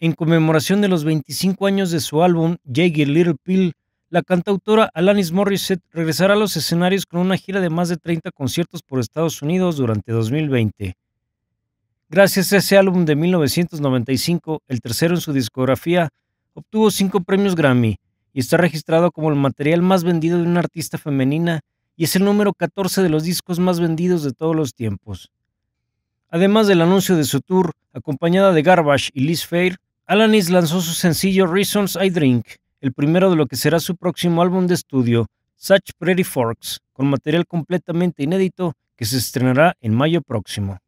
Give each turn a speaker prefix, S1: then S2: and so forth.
S1: En conmemoración de los 25 años de su álbum Jaggy Little Pill, la cantautora Alanis Morissette regresará a los escenarios con una gira de más de 30 conciertos por Estados Unidos durante 2020. Gracias a ese álbum de 1995, el tercero en su discografía, obtuvo cinco premios Grammy y está registrado como el material más vendido de una artista femenina y es el número 14 de los discos más vendidos de todos los tiempos. Además del anuncio de su tour, acompañada de Garbage y Liz Fair, Alanis lanzó su sencillo Reasons I Drink, el primero de lo que será su próximo álbum de estudio, Such Pretty Forks, con material completamente inédito que se estrenará en mayo próximo.